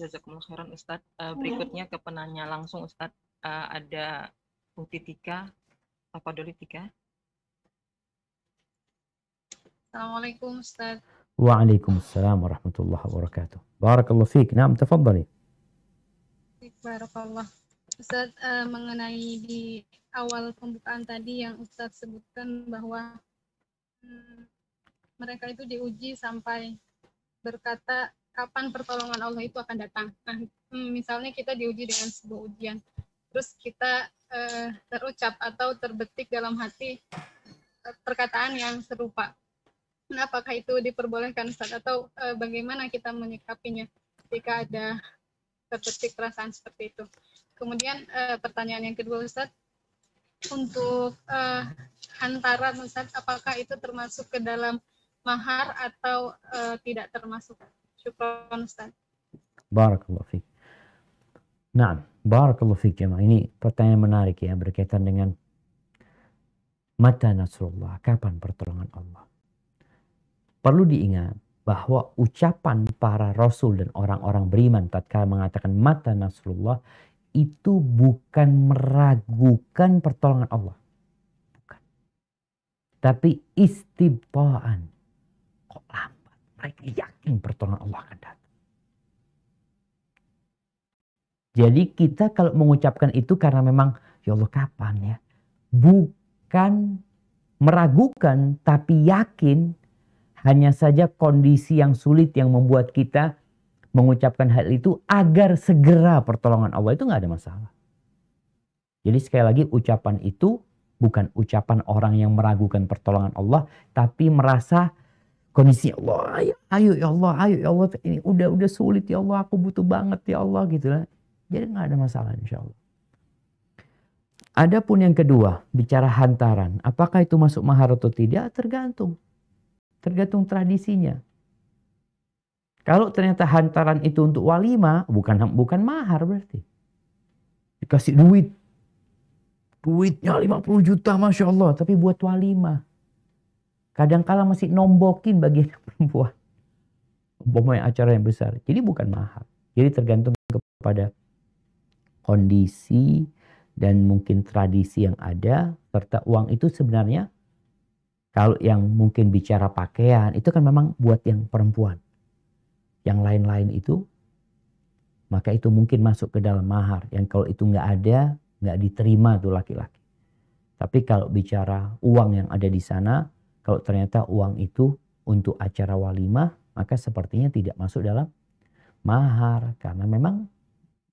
Jazakumullah khairan Ustaz. Uh, eh, iya. berikutnya ke penanya langsung Ustaz Uh, eh, ada Uti Tika, apa Doli Tika. Assalamualaikum Ustaz. Waalaikumsalam warahmatullahi wabarakatuh. Barakallahu fiik. Naam, tafadhali. Barakallah. Ustaz uh, eh, mengenai di awal pembukaan tadi yang Ustaz sebutkan bahwa hmm, mereka itu diuji sampai berkata kapan pertolongan Allah itu akan datang. Nah, hmm, misalnya kita diuji dengan sebuah ujian, terus kita uh, terucap atau terbetik dalam hati eh, perkataan yang serupa. Nah, apakah itu diperbolehkan Ustaz atau uh, bagaimana kita menyikapinya jika ada terbetik perasaan seperti itu? Kemudian uh, pertanyaan yang kedua Ustaz, untuk uh, hantaran Ustaz, apakah itu termasuk ke dalam mahar atau uh, tidak termasuk? شكرا استاذ بارك الله فيك ya. Ini pertanyaan menarik ya berkaitan dengan mata Nasrullah, kapan pertolongan Allah. Perlu diingat bahwa ucapan para rasul dan orang-orang beriman tatkala mengatakan mata Nasrullah itu bukan meragukan pertolongan Allah. Bukan. Tapi istibaan mereka yakin pertolongan Allah akan datang. Jadi kita kalau mengucapkan itu karena memang ya Allah kapan ya? Bukan meragukan tapi yakin hanya saja kondisi yang sulit yang membuat kita mengucapkan hal itu agar segera pertolongan Allah itu nggak ada masalah. Jadi sekali lagi ucapan itu bukan ucapan orang yang meragukan pertolongan Allah tapi merasa kondisi Allah ayo, ayo ya Allah ayo ya Allah ini udah udah sulit ya Allah aku butuh banget ya Allah gitu lah jadi nggak ada masalah insya Allah Adapun yang kedua bicara hantaran apakah itu masuk mahar atau tidak ya, tergantung tergantung tradisinya kalau ternyata hantaran itu untuk walima bukan bukan mahar berarti dikasih duit duitnya 50 juta masya Allah tapi buat walima Kadangkala masih nombokin bagi anak perempuan. Umpamanya acara yang besar. Jadi bukan mahal. Jadi tergantung kepada kondisi dan mungkin tradisi yang ada serta uang itu sebenarnya kalau yang mungkin bicara pakaian itu kan memang buat yang perempuan. Yang lain-lain itu maka itu mungkin masuk ke dalam mahar. Yang kalau itu nggak ada, nggak diterima tuh laki-laki. Tapi kalau bicara uang yang ada di sana, kalau ternyata uang itu untuk acara walimah, maka sepertinya tidak masuk dalam mahar karena memang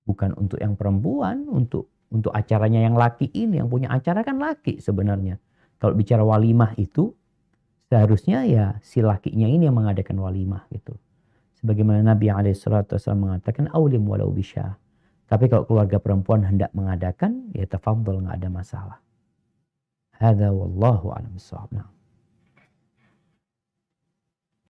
bukan untuk yang perempuan, untuk untuk acaranya yang laki ini yang punya acara kan laki sebenarnya. Kalau bicara walimah itu seharusnya ya si lakinya ini yang mengadakan walimah gitu. Sebagaimana Nabi Alaihissalam mengatakan awlim walau bisa. Tapi kalau keluarga perempuan hendak mengadakan ya tafadhol nggak ada masalah. Hada wallahu a'lam